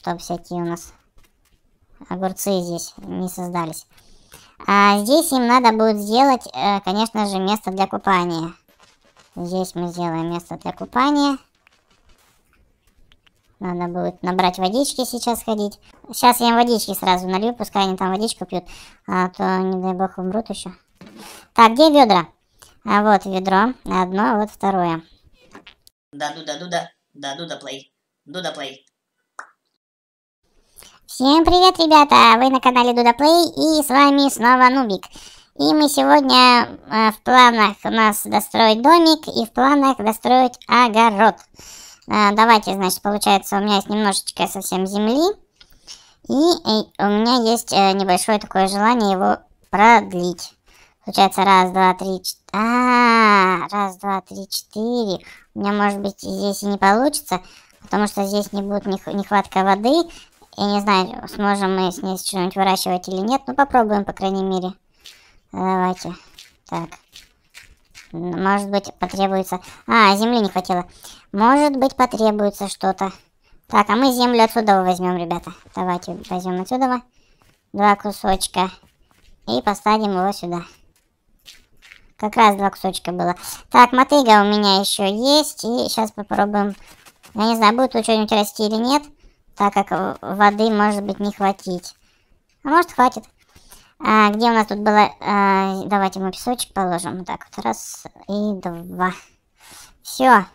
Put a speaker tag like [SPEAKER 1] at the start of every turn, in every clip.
[SPEAKER 1] чтобы всякие у нас огурцы здесь не создались. А здесь им надо будет сделать, э, конечно же, место для купания. Здесь мы сделаем место для купания. Надо будет набрать водички сейчас ходить. Сейчас я им водички сразу налью, пускай они там водичку пьют. А то, не дай бог, умрут еще. Так, где ведра? А вот ведро. Одно, а вот второе. Да, да, дуда. Да, да, дуда плей. да, плей. Всем привет, ребята! Вы на канале Дуда Плей и с вами снова Нубик. И мы сегодня э, в планах у нас достроить домик и в планах достроить огород. Э, давайте, значит, получается, у меня есть немножечко совсем земли. И э, у меня есть э, небольшое такое желание его продлить. Получается, раз, два, три, четыре. А, раз, два, три, четыре. У меня, может быть, здесь и не получится, потому что здесь не будет нехватка воды. Я не знаю, сможем мы с ней что-нибудь выращивать или нет. Ну, попробуем, по крайней мере. Давайте. Так. Может быть, потребуется... А, земли не хватило. Может быть, потребуется что-то. Так, а мы землю отсюда возьмем, ребята. Давайте возьмем отсюда два кусочка. И посадим его сюда. Как раз два кусочка было. Так, мотыга у меня еще есть. И сейчас попробуем... Я не знаю, будет что-нибудь расти или нет так как воды может быть не хватить. А может хватит. А, где у нас тут было... А, давайте мы песочек положим. так вот. Раз и два. Все.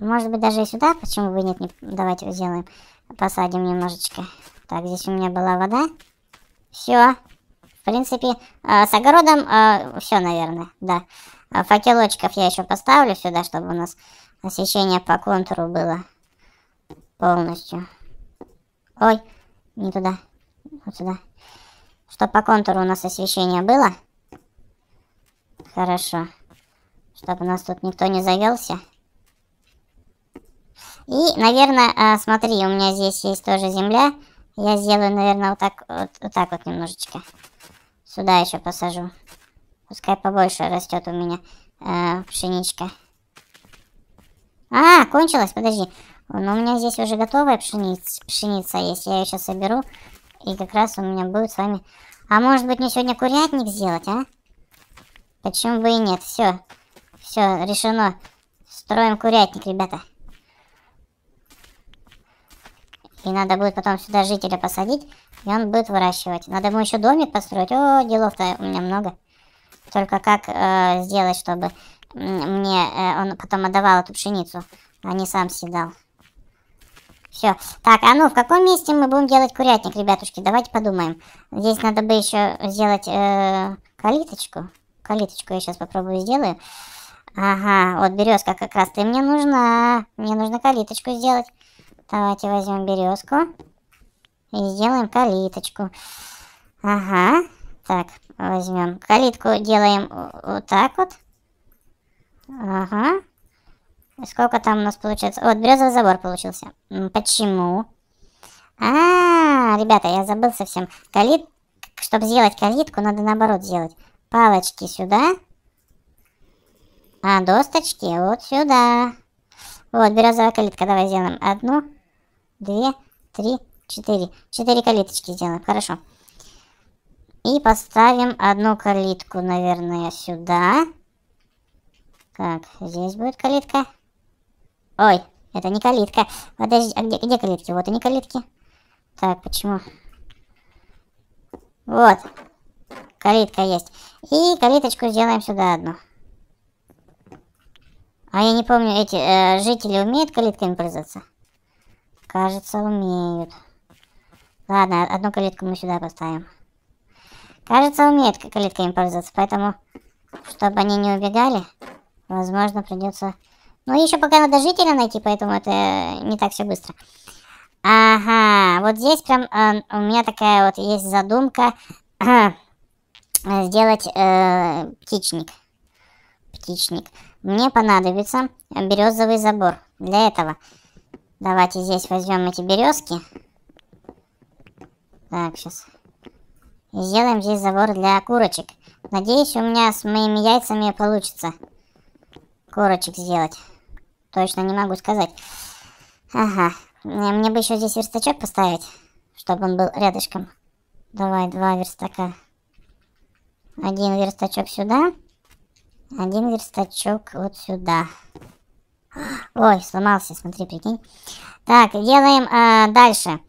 [SPEAKER 1] Может быть даже и сюда. Почему бы нет? Не... Давайте сделаем. Посадим немножечко. Так, здесь у меня была вода. Все. В принципе, а, с огородом а, все, наверное, да. А, факелочков я еще поставлю сюда, чтобы у нас освещение по контуру было полностью. Ой, не туда, вот сюда. Чтоб по контуру у нас освещение было. Хорошо. Чтобы у нас тут никто не завелся. И, наверное, а, смотри, у меня здесь есть тоже земля. Я сделаю, наверное, вот так вот, вот, так вот немножечко. Сюда еще посажу. Пускай побольше растет у меня э, пшеничка. А, кончилось, подожди. Но ну, у меня здесь уже готовая пшениц, пшеница есть. Я ее сейчас соберу. И как раз у меня будет с вами... А может быть мне сегодня курятник сделать, а? Почему бы и нет? Все. Все, решено. Строим курятник, ребята. И надо будет потом сюда жителя посадить, и он будет выращивать. Надо ему еще домик построить. О, делов-то у меня много. Только как э, сделать, чтобы мне э, он потом отдавал эту пшеницу, а не сам съедал. Все. Так, а ну, в каком месте мы будем делать курятник, ребятушки? Давайте подумаем. Здесь надо бы еще сделать э, калиточку. Калиточку я сейчас попробую сделаю. Ага, вот березка как раз ты мне нужна. Мне нужно калиточку сделать. Давайте возьмем березку и сделаем калиточку. Ага, так, возьмем калитку, делаем вот так вот. Ага. А сколько там у нас получается? Вот, березовый забор получился. Почему? А, -а, -а ребята, я забыл совсем. Калит... Чтобы сделать калитку, надо наоборот сделать. Палочки сюда. А досточки вот сюда. Вот, березовая калитка. Давай сделаем одну, две, три, четыре. Четыре калиточки сделаем. Хорошо. И поставим одну калитку, наверное, сюда. Сюда. Так, здесь будет калитка. Ой, это не калитка. Подожди, а где, где калитки? Вот они калитки. Так, почему? Вот. Калитка есть. И калиточку сделаем сюда одну. А я не помню, эти э, жители умеют калитками пользоваться? Кажется, умеют. Ладно, одну калитку мы сюда поставим. Кажется, умеют калитками пользоваться, поэтому, чтобы они не убегали, Возможно, придется... Ну, еще пока надо жителя найти, поэтому это не так все быстро. Ага, вот здесь прям э, у меня такая вот есть задумка сделать э, птичник. Птичник. Мне понадобится березовый забор. Для этого давайте здесь возьмем эти березки. Так, сейчас. И сделаем здесь забор для курочек. Надеюсь, у меня с моими яйцами получится корочек сделать. Точно не могу сказать. Ага. Мне бы еще здесь верстачок поставить, чтобы он был рядышком. Давай, два верстака. Один верстачок сюда. Один верстачок вот сюда. Ой, сломался, смотри, прикинь. Так, делаем э, дальше.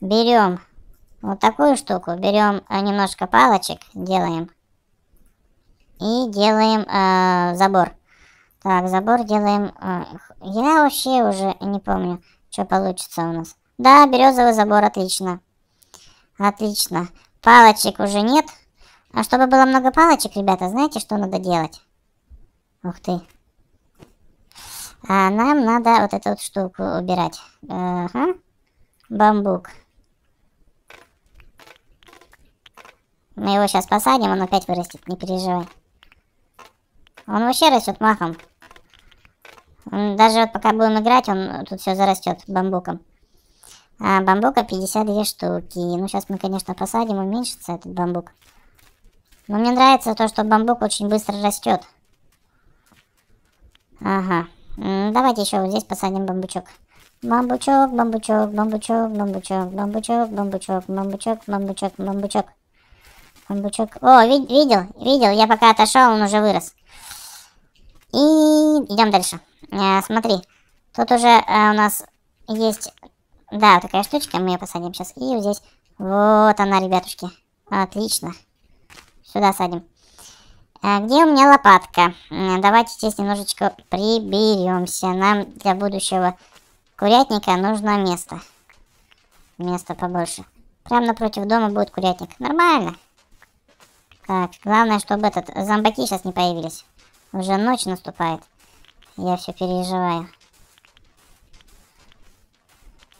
[SPEAKER 1] Берем вот такую штуку. Берем э, немножко палочек, делаем. И делаем э, забор. Так, забор делаем... А, я вообще уже не помню, что получится у нас. Да, березовый забор, отлично. Отлично. Палочек уже нет. А чтобы было много палочек, ребята, знаете, что надо делать? Ух ты. А нам надо вот эту вот штуку убирать. Ага. Бамбук. Мы его сейчас посадим, он опять вырастет, не переживай. Он вообще растет махом. Даже вот пока будем играть, он э, тут все зарастет бамбуком. А бамбука 52 штуки. Ну, сейчас мы, конечно, посадим, уменьшится этот бамбук. Но мне нравится то, что бамбук очень быстро растет. Ага. Давайте еще вот здесь посадим бамбучок. Бамбучок, бамбучок, бамбучок, бамбучок, бамбучок, бамбучок, бамбучок, бамбучок, бамбучок. Бамбучок. О, вид видел, видел, я пока отошел, он уже вырос. И идем дальше. Э, смотри, тут уже э, у нас есть, да, вот такая штучка, мы ее посадим сейчас. И вот здесь, вот она, ребятушки. Отлично. Сюда садим. А где у меня лопатка? Давайте здесь немножечко приберемся. Нам для будущего курятника нужно место. Место побольше. Прямо напротив дома будет курятник. Нормально. Так, главное, чтобы этот зомбаки сейчас не появились. Уже ночь наступает. Я все переживаю.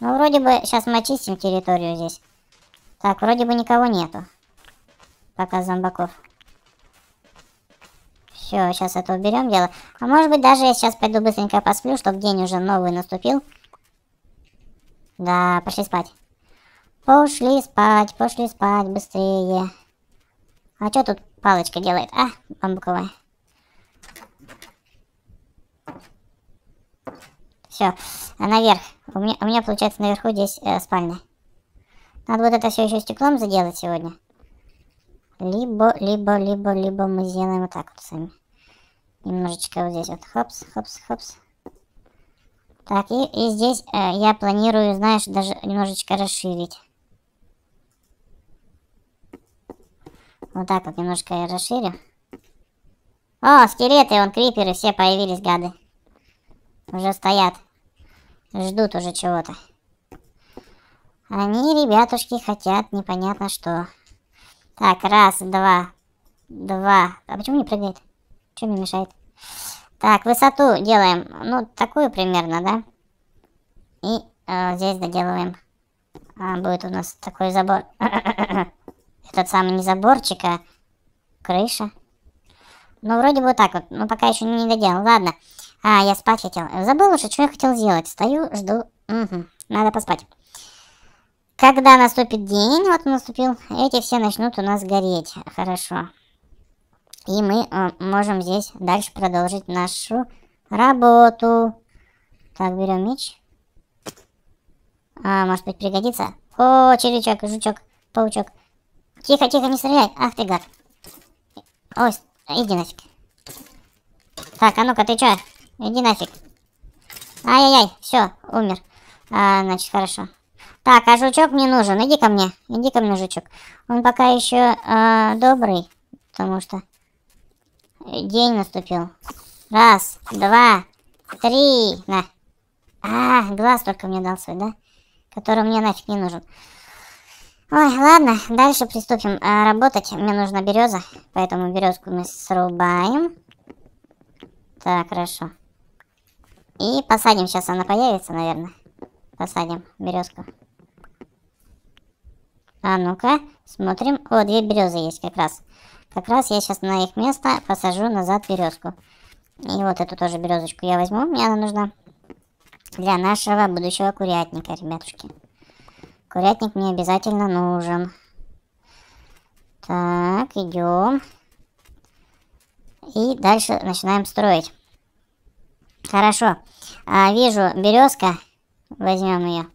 [SPEAKER 1] Ну, вроде бы сейчас мы очистим территорию здесь. Так, вроде бы никого нету. Пока зомбаков. Все, сейчас это уберем дело. А может быть даже я сейчас пойду быстренько посплю, чтобы день уже новый наступил. Да, пошли спать. Пошли спать, пошли спать быстрее. А что тут палочка делает, а, бамбуковая? все, а наверх. У меня, у меня получается наверху здесь э, спальня. Надо вот это все еще стеклом заделать сегодня. Либо, либо, либо, либо мы сделаем вот так вот сами. Немножечко вот здесь вот. Хопс, хопс, хопс. Так, и, и здесь э, я планирую, знаешь, даже немножечко расширить. Вот так вот немножко я расширю. О, скелеты, он криперы, все появились, гады. Уже стоят. Ждут уже чего-то. Они, ребятушки, хотят непонятно что. Так, раз, два, два. А почему не прыгает? Что мне мешает? Так, высоту делаем, ну, такую примерно, да? И э, здесь доделываем. А, будет у нас такой забор. Этот самый не заборчик, а крыша. Ну, вроде бы вот так вот. Ну, пока еще не доделал. Ладно. А, я спать хотел. Забыл уже, что я хотел сделать. Стою, жду. Угу. Надо поспать. Когда наступит день, вот наступил, эти все начнут у нас гореть. Хорошо. И мы э, можем здесь дальше продолжить нашу работу. Так, берем меч. А, может быть, пригодится? О, червячок, жучок, паучок. Тихо, тихо, не стреляй. Ах ты гад. Ой, иди нафиг. Так, а ну-ка, ты чё? Иди нафиг. Ай-яй-яй, все, умер. А, значит, хорошо. Так, а жучок мне нужен. Иди ко мне. Иди ко мне, жучок. Он пока еще э, а, добрый, потому что день наступил. Раз, два, три. На. А, глаз только мне дал свой, да? Который мне нафиг не нужен. Ой, ладно, дальше приступим а, работать. Мне нужна береза, поэтому березку мы срубаем. Так, хорошо. И посадим, сейчас она появится, наверное. Посадим березку. А ну-ка, смотрим. О, две березы есть как раз. Как раз я сейчас на их место посажу назад березку. И вот эту тоже березочку я возьму, мне она нужна для нашего будущего курятника, ребятушки. Курятник мне обязательно нужен. Так, идем. И дальше начинаем строить. Хорошо. А, вижу, березка. Возьмем ее.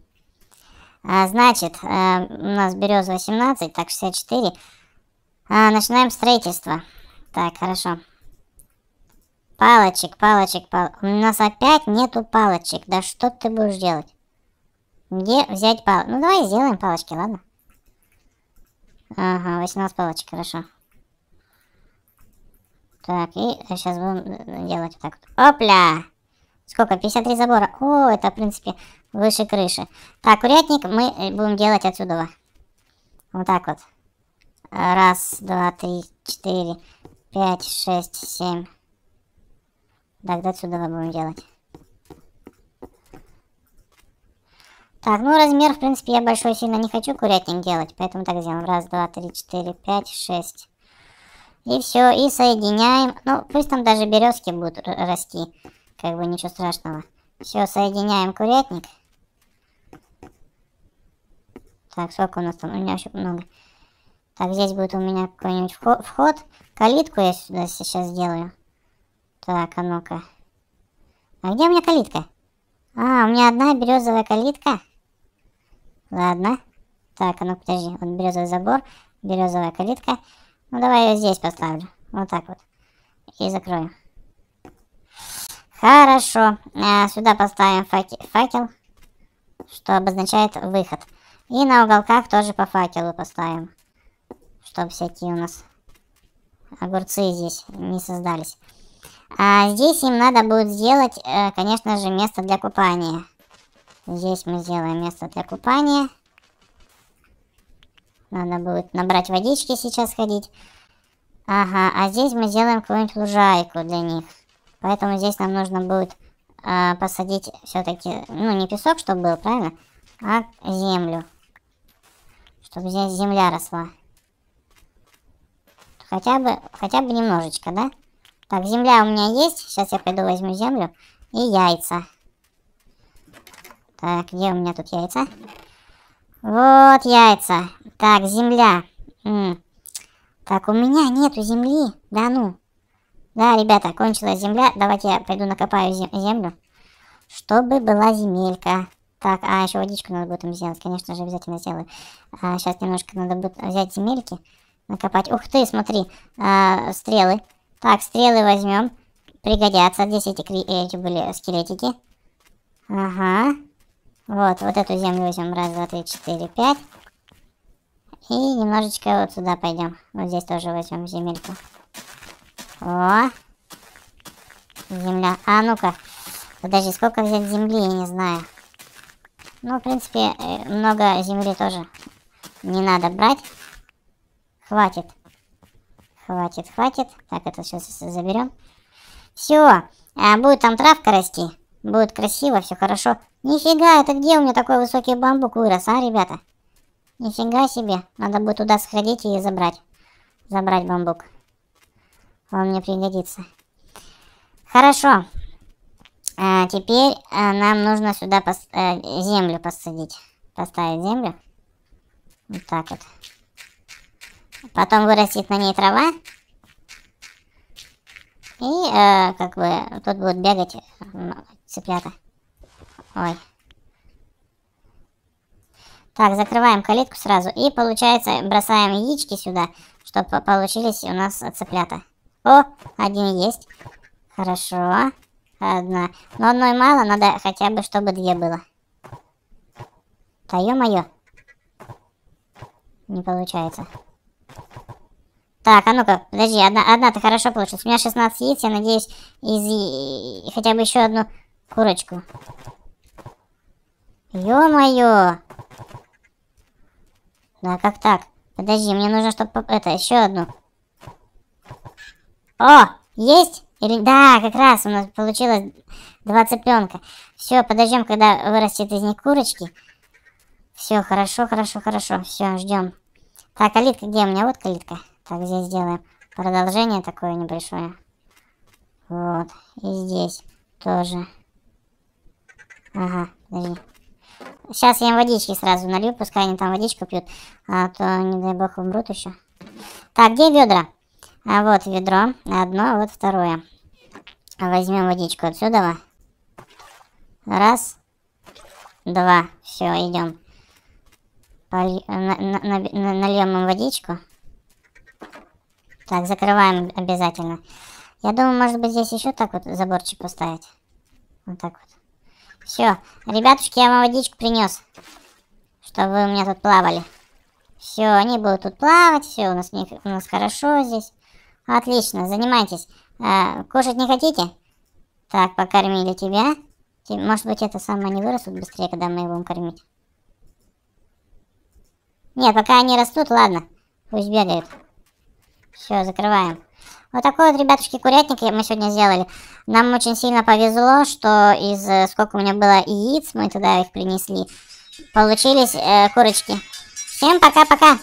[SPEAKER 1] А, значит, а, у нас береза 18, так 64. А, начинаем строительство. Так, хорошо. Палочек, палочек, палочек. У нас опять нету палочек. Да что ты будешь делать? Где взять палочки? Ну, давай сделаем палочки, ладно? Ага, 18 палочек, хорошо. Так, и сейчас будем э, делать вот так вот. Опля! Сколько? 53 забора. О, это, в принципе, выше крыши. Так, курятник мы э, будем делать отсюда. Вот так вот. Раз, два, три, четыре, пять, шесть, семь. Так, до отсюда будем делать. Так, ну размер, в принципе, я большой сильно не хочу курятник делать, поэтому так сделаем. Раз, два, три, четыре, пять, шесть. И все, и соединяем. Ну, пусть там даже березки будут расти. Как бы ничего страшного. Все, соединяем курятник. Так, сколько у нас там? У меня еще много. Так, здесь будет у меня какой-нибудь вход. Калитку я сюда сейчас сделаю. Так, а ну-ка. А где у меня калитка? А, у меня одна березовая калитка. Ладно. Так, а ну подожди. Вот березовый забор, березовая калитка. Ну давай ее здесь поставлю. Вот так вот. И закрою. Хорошо. Э, сюда поставим факел, что обозначает выход. И на уголках тоже по факелу поставим, чтобы всякие у нас огурцы здесь не создались. А здесь им надо будет сделать, э, конечно же, место для купания. Здесь мы сделаем место для купания. Надо будет набрать водички сейчас ходить. Ага, а здесь мы сделаем какую-нибудь лужайку для них. Поэтому здесь нам нужно будет э, посадить все-таки, ну не песок, чтобы был, правильно? А землю. Чтобы здесь земля росла. Хотя бы, хотя бы немножечко, да? Так, земля у меня есть. Сейчас я пойду возьму землю. И яйца. Так, где у меня тут яйца? Вот яйца. Так, земля. М -м. Так, у меня нету земли. Да ну. Да, ребята, кончилась земля. Давайте я пойду накопаю зем землю. Чтобы была земелька. Так, а еще водичку надо будет им сделать. Конечно же, обязательно сделаю. А, сейчас немножко надо будет взять земельки. Накопать. Ух ты, смотри. А, стрелы. Так, стрелы возьмем. Пригодятся. Здесь эти, кри, эти были скелетики. Ага. Вот, вот эту землю возьмем. Раз, два, три, четыре, пять. И немножечко вот сюда пойдем. Вот здесь тоже возьмем земельку. О! Земля. А, ну-ка. Подожди, сколько взять земли, я не знаю. Ну, в принципе, э, много земли тоже не надо брать. Хватит. Хватит, хватит. Так, это сейчас заберем. Все. А будет там травка расти. Будет красиво, все хорошо. Нифига, это где у меня такой высокий бамбук вырос, а, ребята? Нифига себе. Надо будет туда сходить и забрать. Забрать бамбук. Он мне пригодится. Хорошо. А, теперь а, нам нужно сюда пос а, землю посадить. Поставить землю. Вот так вот. Потом вырастет на ней трава. И э, как бы тут будут бегать э, цыплята. Ой. Так, закрываем калитку сразу. И получается бросаем яички сюда, чтобы получились у нас цыплята. О, один есть. Хорошо. Одна. Но одной мало, надо хотя бы, чтобы две было. Да ё-моё. Не получается. Так, а ну-ка, подожди, одна-то одна, одна хорошо получилась. У меня 16 яиц, я надеюсь, из хотя бы еще одну курочку. Ё-моё! Да, как так? Подожди, мне нужно, чтобы... Это, еще одну. О, есть? Или... Да, как раз у нас получилось два цыпленка. Все, подождем, когда вырастет из них курочки. Все, хорошо, хорошо, хорошо. Все, ждем. Так, калитка где у меня? Вот калитка. Так, здесь сделаем продолжение такое небольшое. Вот. И здесь тоже. Ага, подожди. Сейчас я им водички сразу налью, пускай они там водичку пьют. А то, не дай бог, умрут еще. Так, где ведра? А вот ведро. Одно, а вот второе. Возьмем водичку отсюда. Раз. Два. Все, идем. Поль... На -на -на Нальем им водичку. Так, закрываем обязательно. Я думаю, может быть, здесь еще так вот заборчик поставить. Вот так вот. Все, ребятушки, я вам водичку принес, чтобы вы у меня тут плавали. Все, они будут тут плавать, все, у нас, не, у нас хорошо здесь. Отлично, занимайтесь. А, кушать не хотите? Так, покормили тебя. Может быть, это самое не вырастут быстрее, когда мы его будем кормить. Нет, пока они растут, ладно. Пусть бегают. Все, закрываем. Вот такой вот, ребятушки, курятник мы сегодня сделали. Нам очень сильно повезло, что из э, сколько у меня было яиц, мы туда их принесли, получились э, курочки. Всем пока-пока.